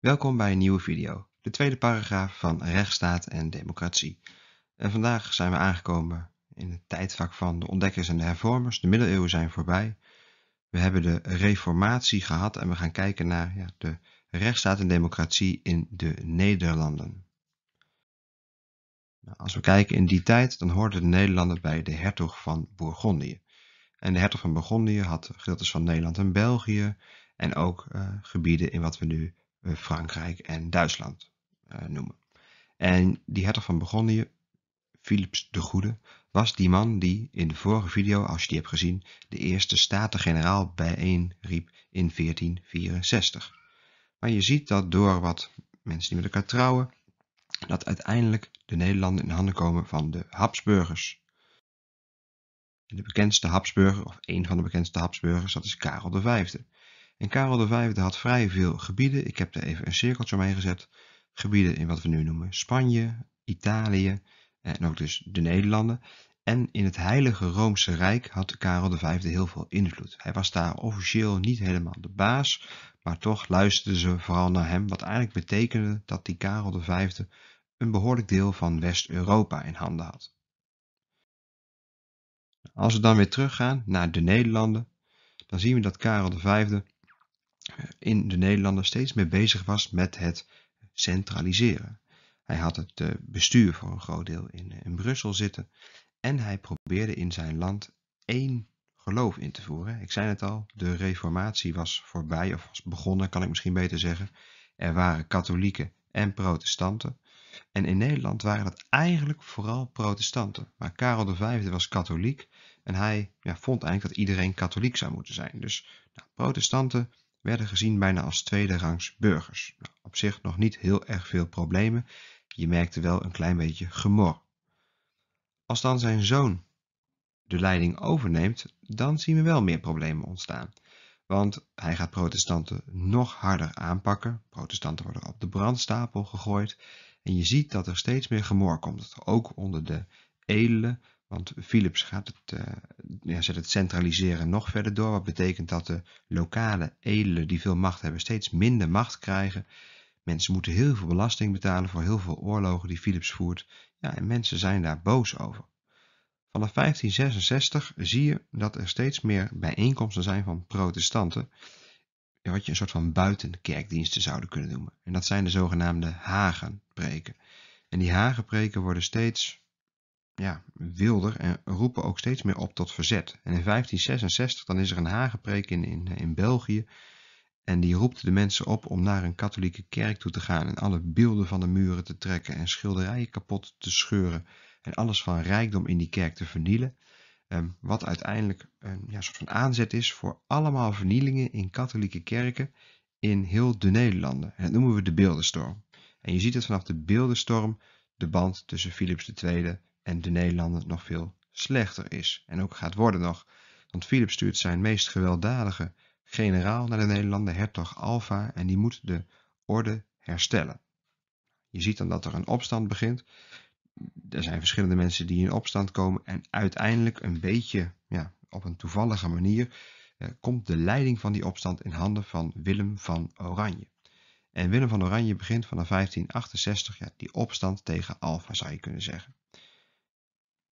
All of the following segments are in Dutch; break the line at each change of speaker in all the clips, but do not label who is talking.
Welkom bij een nieuwe video, de tweede paragraaf van Rechtsstaat en Democratie. En vandaag zijn we aangekomen in het tijdvak van de ontdekkers en de hervormers. De middeleeuwen zijn voorbij. We hebben de reformatie gehad en we gaan kijken naar ja, de rechtsstaat en democratie in de Nederlanden. Nou, als we kijken in die tijd, dan hoorden de Nederlanden bij de hertog van Bourgondië. En de hertog van Bourgondië had gedeeltes van Nederland en België en ook eh, gebieden in wat we nu eh, Frankrijk en Duitsland eh, noemen. En die hertog van Burgondië, Philips de Goede, was die man die in de vorige video, als je die hebt gezien, de eerste Staten-Generaal bijeenriep in 1464. Maar je ziet dat door wat mensen die met elkaar trouwen, dat uiteindelijk de Nederlanden in handen komen van de Habsburgers. De bekendste Habsburger, of een van de bekendste Habsburgers, dat is Karel V. En Karel V had vrij veel gebieden. Ik heb er even een cirkeltje omheen gezet. Gebieden in wat we nu noemen Spanje, Italië eh, en ook dus de Nederlanden. En in het Heilige Roomse Rijk had Karel V heel veel invloed. Hij was daar officieel niet helemaal de baas, maar toch luisterden ze vooral naar hem, wat eigenlijk betekende dat die Karel V een behoorlijk deel van West-Europa in handen had. Als we dan weer teruggaan naar de Nederlanden, dan zien we dat Karel V in de Nederlanden steeds meer bezig was met het centraliseren. Hij had het eh, bestuur voor een groot deel in, eh, in Brussel zitten en hij probeerde in zijn land één geloof in te voeren. Ik zei het al, de reformatie was voorbij of was begonnen, kan ik misschien beter zeggen. Er waren katholieken en protestanten. En in Nederland waren dat eigenlijk vooral protestanten. Maar Karel V was katholiek en hij ja, vond eigenlijk dat iedereen katholiek zou moeten zijn. Dus nou, protestanten, werden gezien bijna als tweede rangs burgers. Nou, op zich nog niet heel erg veel problemen, je merkte wel een klein beetje gemor. Als dan zijn zoon de leiding overneemt, dan zien we wel meer problemen ontstaan. Want hij gaat protestanten nog harder aanpakken. Protestanten worden op de brandstapel gegooid. En je ziet dat er steeds meer gemor komt. Ook onder de edelen, want Philips gaat het, eh, ja, zet het centraliseren nog verder door. Wat betekent dat de lokale edelen die veel macht hebben steeds minder macht krijgen. Mensen moeten heel veel belasting betalen voor heel veel oorlogen die Philips voert. Ja, en mensen zijn daar boos over. Vanaf 1566 zie je dat er steeds meer bijeenkomsten zijn van protestanten. Wat je een soort van buitenkerkdiensten zouden kunnen noemen. En dat zijn de zogenaamde hagenpreken. En die hagenpreken worden steeds ja, wilder en roepen ook steeds meer op tot verzet. En in 1566 dan is er een hagepreek in, in, in België en die roept de mensen op om naar een katholieke kerk toe te gaan en alle beelden van de muren te trekken en schilderijen kapot te scheuren en alles van rijkdom in die kerk te vernielen. Ehm, wat uiteindelijk een ja, soort van aanzet is voor allemaal vernielingen in katholieke kerken in heel de Nederlanden. En dat noemen we de beeldenstorm. En je ziet dat vanaf de beeldenstorm de band tussen Philips II en de Nederlander nog veel slechter is. En ook gaat worden nog. Want Philip stuurt zijn meest gewelddadige generaal naar de Nederlanden, hertog alfa, en die moet de orde herstellen. Je ziet dan dat er een opstand begint. Er zijn verschillende mensen die in opstand komen en uiteindelijk een beetje ja, op een toevallige manier eh, komt de leiding van die opstand in handen van Willem van Oranje. En Willem van Oranje begint vanaf 1568 ja, die opstand tegen Alfa, zou je kunnen zeggen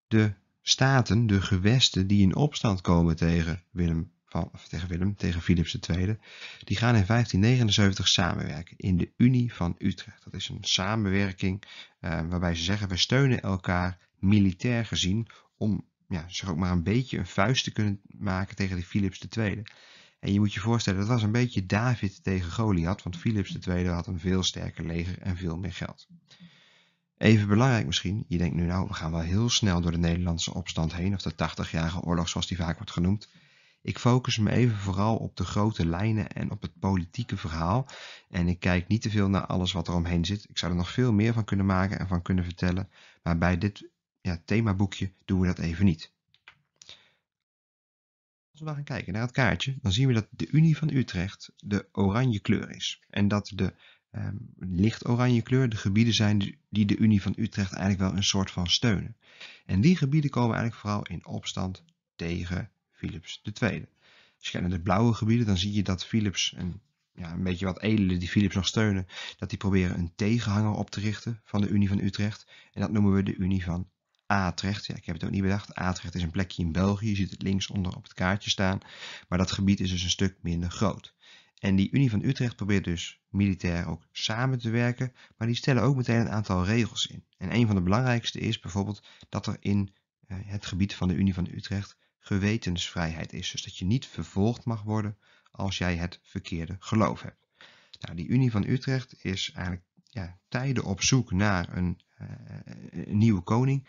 de staten, de gewesten die in opstand komen tegen Willem, van, tegen, Willem tegen Philips II, die gaan in 1579 samenwerken in de Unie van Utrecht. Dat is een samenwerking eh, waarbij ze zeggen we steunen elkaar militair gezien om ja, zich ook maar een beetje een vuist te kunnen maken tegen de Philips II. En je moet je voorstellen, dat was een beetje David tegen Goliath, want Philips II had een veel sterker leger en veel meer geld. Even belangrijk misschien, je denkt nu nou, we gaan wel heel snel door de Nederlandse opstand heen, of de 80-jarige oorlog zoals die vaak wordt genoemd. Ik focus me even vooral op de grote lijnen en op het politieke verhaal. En ik kijk niet te veel naar alles wat er omheen zit. Ik zou er nog veel meer van kunnen maken en van kunnen vertellen. Maar bij dit ja, themaboekje doen we dat even niet. Als we dan gaan kijken naar het kaartje, dan zien we dat de Unie van Utrecht de oranje kleur is. En dat de um, licht oranje kleur de gebieden zijn die de Unie van Utrecht eigenlijk wel een soort van steunen. En die gebieden komen eigenlijk vooral in opstand tegen Philips II. Als je kijkt naar de blauwe gebieden, dan zie je dat Philips en ja, een beetje wat edelen die Philips nog steunen, dat die proberen een tegenhanger op te richten van de Unie van Utrecht. En dat noemen we de Unie van Atrecht. Ja, ik heb het ook niet bedacht. Atrecht is een plekje in België. Je ziet het links onder op het kaartje staan. Maar dat gebied is dus een stuk minder groot. En die Unie van Utrecht probeert dus militair ook samen te werken, maar die stellen ook meteen een aantal regels in. En een van de belangrijkste is bijvoorbeeld dat er in eh, het gebied van de Unie van Utrecht gewetensvrijheid is. Dus dat je niet vervolgd mag worden als jij het verkeerde geloof hebt. Nou, die Unie van Utrecht is eigenlijk ja, tijden op zoek naar een, eh, nieuwe koning.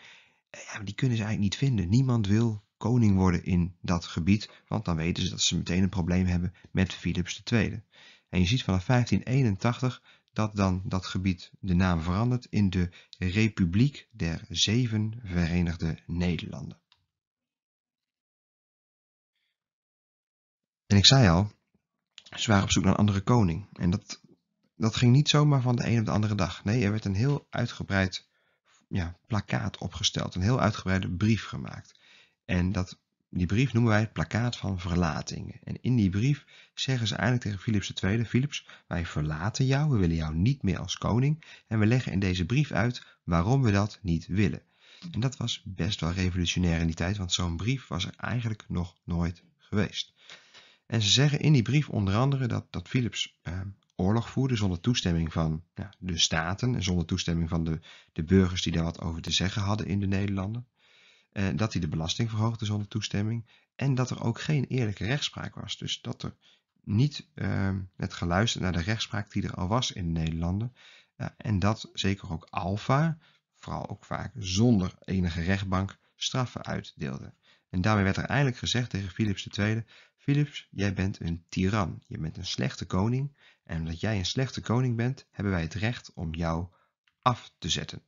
Ja, maar die kunnen ze eigenlijk niet vinden. Niemand wil koning worden in dat gebied, want dan weten ze dat ze meteen een probleem hebben met Philips II. En je ziet vanaf 1581 dat dan dat gebied de naam verandert in de Republiek der Zeven Verenigde Nederlanden. En ik zei al, ze waren op zoek naar een andere koning. En dat, dat ging niet zomaar van de een op de andere dag. Nee, er werd een heel uitgebreid ja, plakkaat opgesteld, een heel uitgebreide brief gemaakt. En dat, die brief noemen wij het plakkaat van verlatingen. En in die brief zeggen ze eigenlijk tegen Philips II, Philips, wij verlaten jou, we willen jou niet meer als koning. En we leggen in deze brief uit waarom we dat niet willen. En dat was best wel revolutionair in die tijd, want zo'n brief was er eigenlijk nog nooit geweest. En ze zeggen in die brief onder andere dat, dat Philips ehm, oorlog voerde zonder toestemming van ja, de staten en zonder toestemming van de, de burgers die daar wat over te zeggen hadden in de Nederlanden. Eh, dat hij de belasting verhoogde zonder toestemming en dat er ook geen eerlijke rechtspraak was. Dus dat er niet ehm, werd geluisterd naar de rechtspraak die er al was in de Nederlanden. Eh, en dat zeker ook Alfa, vooral ook vaak zonder enige rechtbank, straffen uitdeelde. En daarmee werd er eindelijk gezegd tegen Philips II: Philips, jij bent een tiran. Je bent een slechte koning. En omdat jij een slechte koning bent, hebben wij het recht om jou af te zetten.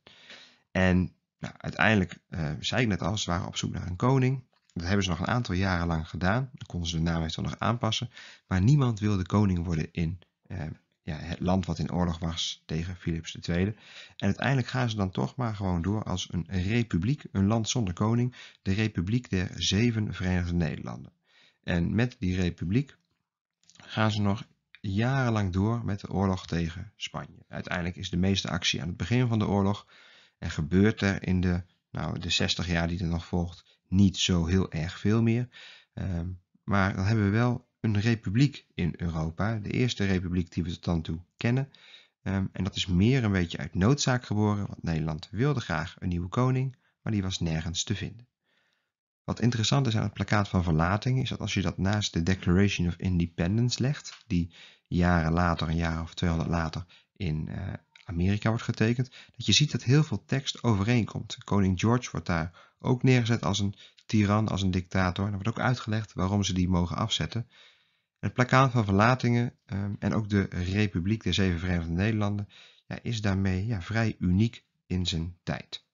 En nou, uiteindelijk, uh, zei ik net al, ze waren op zoek naar een koning. Dat hebben ze nog een aantal jaren lang gedaan. Dan konden ze de naam eventueel nog aanpassen. Maar niemand wilde koning worden in eh, ja, het land wat in oorlog was tegen Philips II. En uiteindelijk gaan ze dan toch maar gewoon door als een republiek, een land zonder koning. De Republiek der Zeven Verenigde Nederlanden. En met die republiek gaan ze nog jarenlang door met de oorlog tegen Spanje. Uiteindelijk is de meeste actie aan het begin van de oorlog er gebeurt er in de, nou, de 60 jaar die er nog volgt niet zo heel erg veel meer. Ehm, maar dan hebben we wel een republiek in Europa. De eerste republiek die we tot dan toe kennen. Ehm, en dat is meer een beetje uit noodzaak geboren, want Nederland wilde graag een nieuwe koning, maar die was nergens te vinden. Wat interessant is aan het plakkaat van verlating, is dat als je dat naast de Declaration of Independence legt, die jaren later, een jaar of 200 later, in eh, Amerika wordt getekend, dat je ziet dat heel veel tekst overeenkomt. Koning George wordt daar ook neergezet als een tiran, als een dictator. En er wordt ook uitgelegd waarom ze die mogen afzetten. Het plakkaat van verlatingen ehm, en ook de Republiek der Zeven Verenigde Nederlanden ja, is daarmee ja, vrij uniek in zijn tijd.